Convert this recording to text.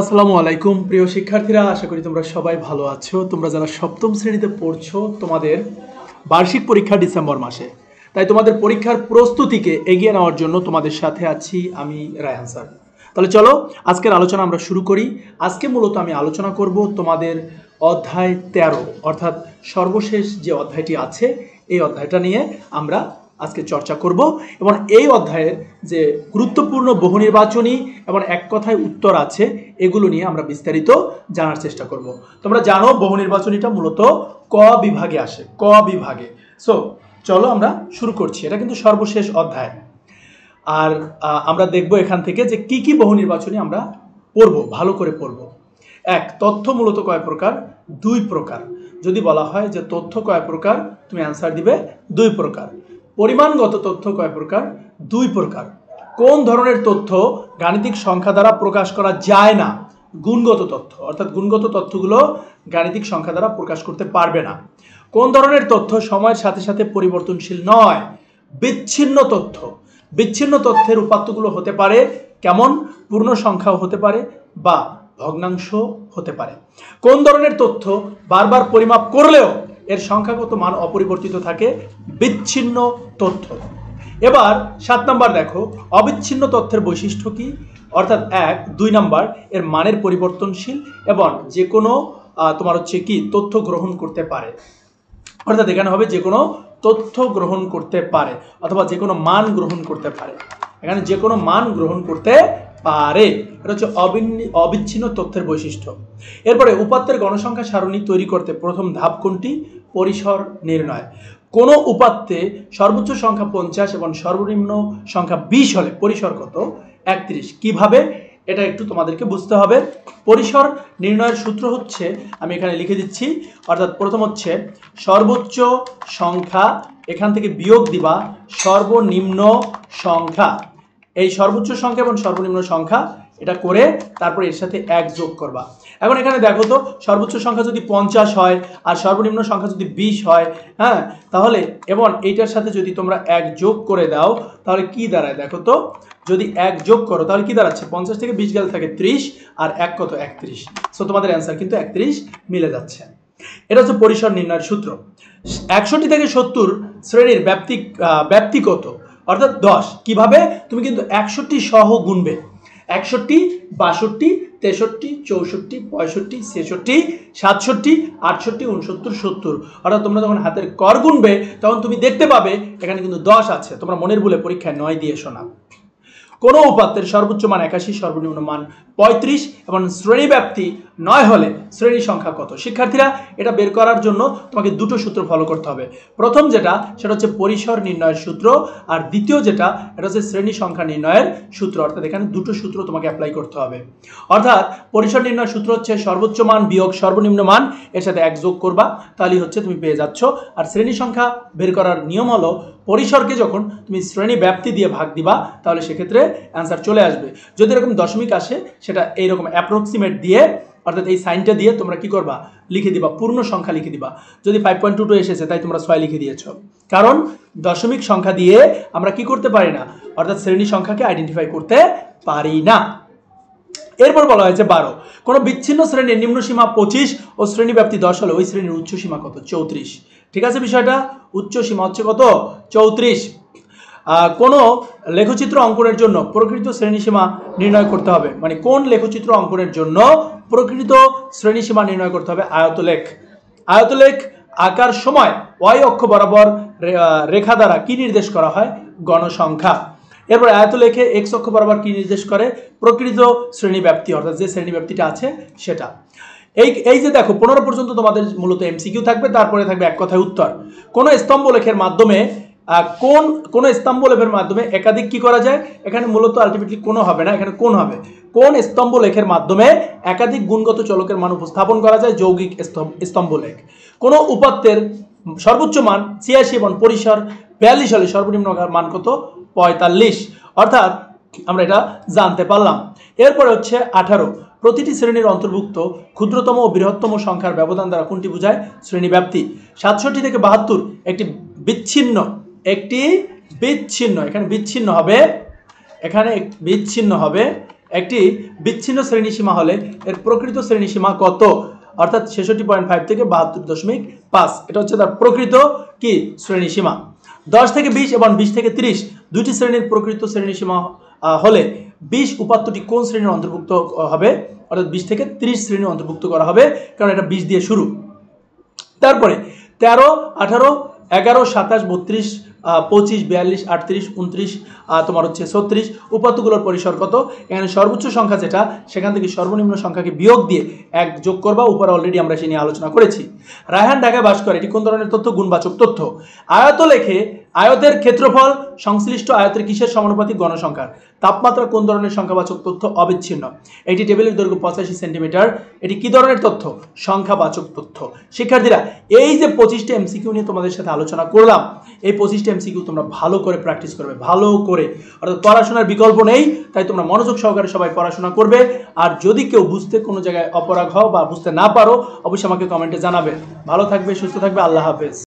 আসসালামু আলাইকুম প্রিয় শিক্ষার্থীরা আশা করি তোমরা সবাই ভালো আছো তোমরা যারা সপ্তম শ্রেণীতে পড়ছো তোমাদের বার্ষিক পরীক্ষা ডিসেম্বর মাসে তাই তোমাদের পরীক্ষার প্রস্তুতিকে এগিয়ে নেওয়ার জন্য তোমাদের সাথে আছি আমি রায়হান স্যার তাহলে চলো আজকের আলোচনা আমরা শুরু করি আজকে মূলত আমি আলোচনা করব তোমাদের অধ্যায় ১৩ অর্থাৎ সর্বশেষ যে অধ্যায়টি আছে এই অধ্যায়টা নিয়ে আমরা আজকে চর্চা করব এবং এই অধ্যায়ের যে গুরুত্বপূর্ণ বহু নির্বাচনী এবং এক কথায় উত্তর আছে এগুলো নিয়ে আমরা বিস্তারিত জানার চেষ্টা করব তোমরা জানো বহু নির্বাচনীটা মূলত ক বিভাগে আসে ক বিভাগে সো চলো আমরা শুরু করছি এটা কিন্তু সর্বশেষ অধ্যায় আর আমরা দেখব এখান থেকে যে কি কি বহু নির্বাচনী আমরা পড়ব ভালো করে পড়ব এক তথ্য মূলত কয় প্রকার দুই প্রকার যদি বলা হয় যে তথ্য কয় প্রকার তুমি অ্যান্সার দিবে দুই প্রকার পরিমাণগত তথ্য কয় প্রকার দুই প্রকার কোন ধরনের তথ্য গাণিতিক সংখ্যা দ্বারা প্রকাশ করা যায় না গুণগত তথ্য অর্থাৎ গুণগত তথ্যগুলো গাণিতিক সংখ্যা দ্বারা প্রকাশ করতে পারবে না কোন ধরনের তথ্য সময়ের সাথে সাথে পরিবর্তনশীল নয় বিচ্ছিন্ন তথ্য বিচ্ছিন্ন তথ্যের উপাত্তগুলো হতে পারে কেমন পূর্ণ সংখ্যাও হতে পারে বা ভগ্নাংশ হতে পারে কোন ধরনের তথ্য বারবার পরিমাপ করলেও এর সংখ্যাগত মান অপরিবর্তিত থাকে বিচ্ছিন্ন তথ্য এবার সাত নাম্বার দেখো অবিচ্ছিন্ন তথ্যের বৈশিষ্ট্য কি অর্থাৎ এক দুই নাম্বার এর মানের পরিবর্তনশীল এবং যে কোনো তোমার হচ্ছে কি তথ্য গ্রহণ করতে পারে অর্থাৎ এখানে হবে যে কোনো তথ্য গ্রহণ করতে পারে অথবা যে কোনো মান গ্রহণ করতে পারে এখানে যে কোনো মান গ্রহণ করতে পারে এটা হচ্ছে অবিচ্ছিন্ন তথ্যের বৈশিষ্ট্য এরপরে উপাত্তের গণসংখ্যা সারণী তৈরি করতে প্রথম ধাপ কোনটি পরিসর নির্ণয় কোনো উপাত্তে সর্বোচ্চ সংখ্যা পঞ্চাশ এবং সর্বনিম্ন সংখ্যা বিশ হলে পরিসর কত একত্রিশ কিভাবে এটা একটু তোমাদেরকে বুঝতে হবে পরিসর নির্ণয়ের সূত্র হচ্ছে আমি এখানে লিখে দিচ্ছি অর্থাৎ প্রথম হচ্ছে সর্বোচ্চ সংখ্যা এখান থেকে বিয়োগ দিবা সর্বনিম্ন সংখ্যা এই সর্বোচ্চ সংখ্যা এবং সর্বনিম্ন সংখ্যা এটা করে তারপর এর সাথে এক যোগ করবা এখন এখানে দেখো তো সর্বোচ্চ সংখ্যা যদি পঞ্চাশ হয় আর সর্বনিম্ন সংখ্যা যদি বিশ হয় হ্যাঁ তাহলে এবং এইটার সাথে যদি তোমরা এক যোগ করে দাও তাহলে কি দাঁড়ায় দেখো তো যদি এক যোগ করো তাহলে কি দাঁড়াচ্ছে পঞ্চাশ থেকে বিশ গেলে থাকে ত্রিশ আর এক কত একত্রিশ সো তোমাদের অ্যান্সার কিন্তু একত্রিশ মিলে যাচ্ছে এটা হচ্ছে পরিসর নির্ণয়ের সূত্র একষট্টি থেকে সত্তর শ্রেণীর ব্যাপ্তি ব্যাপ্তি কত অর্থাৎ দশ কিভাবে তুমি কিন্তু একষট্টি সহ গুনবে একষট্টি বাষট্টি তেষট্টি চৌষট্টি পঁয়ষট্টি ছেষট্টি সাতষট্টি আটষট্টি উনসত্তর সত্তর অর্থাৎ তোমরা যখন হাতের কর গুনবে তখন তুমি দেখতে পাবে এখানে কিন্তু দশ আছে তোমরা মনের বলে পরীক্ষায় নয় দিয়ে শোনা কোনো উপাত্তের সর্বোচ্চ মান একাশি সর্বনিম্ন মান পঁয়ত্রিশ এবং শ্রেণীব্যাপ্তি নয় হলে শ্রেণী সংখ্যা কত শিক্ষার্থীরা এটা বের করার জন্য তোমাকে দুটো সূত্র ফলো করতে হবে প্রথম যেটা সেটা হচ্ছে পরিসর নির্ণয়ের সূত্র আর দ্বিতীয় যেটা এটা হচ্ছে শ্রেণী সংখ্যা নির্ণয়ের সূত্র অর্থাৎ এখানে দুটো সূত্র তোমাকে অ্যাপ্লাই করতে হবে অর্থাৎ পরিসর নির্ণয় সূত্র হচ্ছে সর্বোচ্চ মান বিয়োগ সর্বনিম্ন মান এর সাথে এক যোগ করবা তাহলেই হচ্ছে তুমি পেয়ে যাচ্ছ আর শ্রেণী সংখ্যা বের করার নিয়ম হলো পরিসরকে যখন তুমি শ্রেণী ব্যাপ্তি দিয়ে ভাগ দিবা তাহলে সেক্ষেত্রে অ্যান্সার চলে আসবে যদি এরকম দশমিক আসে সেটা এইরকম অ্যাপ্রক্সিমেট দিয়ে অর্থাৎ এই সাইনটা দিয়ে তোমরা কি করবা লিখে দিবা পূর্ণ সংখ্যা লিখে দিবা যদি ফাইভ পয়েন্ট টু টু এসেছে তাই তোমরা ছয় লিখে দিয়েছ কারণ দশমিক সংখ্যা দিয়ে আমরা কি করতে পারি না অর্থাৎ শ্রেণী সংখ্যাকে আইডেন্টিফাই করতে পারি না এরপর বলা হয়েছে বারো কোনো বিচ্ছিন্ন শ্রেণীর নিম্নসীমা পঁচিশ ও শ্রেণীব্যাপ্তি দশ হলে ওই শ্রেণীর উচ্চসীমা কত চৌত্রিশ ঠিক আছে বিষয়টা উচ্চসীমা হচ্ছে কত চৌত্রিশ কোনো লেখচিত্র অঙ্কনের জন্য প্রকৃত শ্রেণীসীমা নির্ণয় করতে হবে মানে কোন লেখচিত্র অঙ্কনের জন্য প্রকৃত শ্রেণীসীমা নির্ণয় করতে হবে আয়তলেখ আয়তলেখ আঁকার সময় ওয়াই অক্ষ বরাবর রেখা দ্বারা কি নির্দেশ করা হয় গণসংখ্যা এরপর আয়ত লেখে এক্স অক্ষ বরাবর কি নির্দেশ করে প্রকৃত শ্রেণী অর্থাৎ যে শ্রেণী আছে সেটা এই এই যে দেখো পনেরো পর্যন্ত তোমাদের মূলত এমসিকিউ থাকবে তারপরে থাকবে এক কথায় উত্তর কোন স্তম্ভ লেখের মাধ্যমে কোন কোন স্তম্ভ লেখের মাধ্যমে একাধিক কি করা যায় এখানে মূলত আলটিমেটলি কোনো হবে না এখানে কোন হবে কোন স্তম্ভ লেখের মাধ্যমে একাধিক গুণগত চলকের মান উপস্থাপন করা যায় যৌগিক স্তম্ভ লেখ কোন উপাত্তের সর্বোচ্চ মান ছিয়াশি এবং পরিসর বিয়াল্লিশ হলে সর্বনিম্ন মান কত পঁয়তাল্লিশ অর্থাৎ আমরা এটা জানতে পারলাম এরপরে হচ্ছে আঠারো প্রতিটি শ্রেণীর অন্তর্ভুক্ত ক্ষুদ্রতম ও বৃহত্তম সংখ্যার ব্যবধান দ্বারা কোনটি বোঝায় শ্রেণী ব্যাপ্তি সাতষট্টি থেকে বাহাত্তর একটি বিচ্ছিন্ন একটি বিচ্ছিন্ন এখানে বিচ্ছিন্ন হবে এখানে বিচ্ছিন্ন হবে একটি বিচ্ছিন্ন শ্রেণীসীমা হলে এর প্রকৃত শ্রেণীসীমা কত অর্থাৎ ছেষট্টি পয়েন্ট ফাইভ থেকে বাহাত্তর দশমিক পাঁচ এটা হচ্ছে তার প্রকৃত কি শ্রেণীসীমা দশ থেকে বিশ এবং বিশ থেকে তিরিশ দুইটি শ্রেণীর প্রকৃত শ্রেণীসীমা হলে বিশ উপাত্তটি কোন শ্রেণীর অন্তর্ভুক্ত হবে অর্থাৎ বিশ থেকে ত্রিশ শ্রেণীর অন্তর্ভুক্ত করা হবে কারণ এটা বিশ দিয়ে শুরু তারপরে তেরো আঠারো এগারো সাতাশ বত্রিশ পঁচিশ বিয়াল্লিশ আটত্রিশ উনত্রিশ তোমার হচ্ছে ছত্রিশ উপাত্তগুলোর পরিসর কত এখানে সর্বোচ্চ সংখ্যা যেটা সেখান থেকে সর্বনিম্ন সংখ্যাকে বিয়োগ দিয়ে এক যোগ করবা উপরে অলরেডি আমরা সে নিয়ে আলোচনা করেছি রায়হান ঢাকায় বাস করে এটি কোন ধরনের তথ্য গুণবাচক তথ্য আয়ত লেখে আয়তের ক্ষেত্রফল সংশ্লিষ্ট আয়তের কিসের সমানুপাতিক গণসংখ্যার তাপমাত্রা কোন ধরনের সংখ্যাবাচক তথ্য অবিচ্ছিন্ন এটি টেবিলের দৈর্ঘ্য পঁচাশি সেন্টিমিটার এটি কি ধরনের তথ্য সংখ্যাবাচক তথ্য শিক্ষার্থীরা এই যে পঁচিশটা এমসিকিউ নিয়ে তোমাদের সাথে আলোচনা করলাম এই পঁচিশটা এমসিকিউ তোমরা ভালো করে প্র্যাকটিস করবে ভালো করে অর্থাৎ পড়াশোনার বিকল্প নেই তাই তোমরা মনোযোগ সহকারে সবাই পড়াশোনা করবে আর যদি কেউ বুঝতে কোনো জায়গায় অপরাগ হও বা বুঝতে না পারো অবশ্যই আমাকে কমেন্টে জানাবে ভালো থাকবে সুস্থ থাকবে আল্লাহ হাফেজ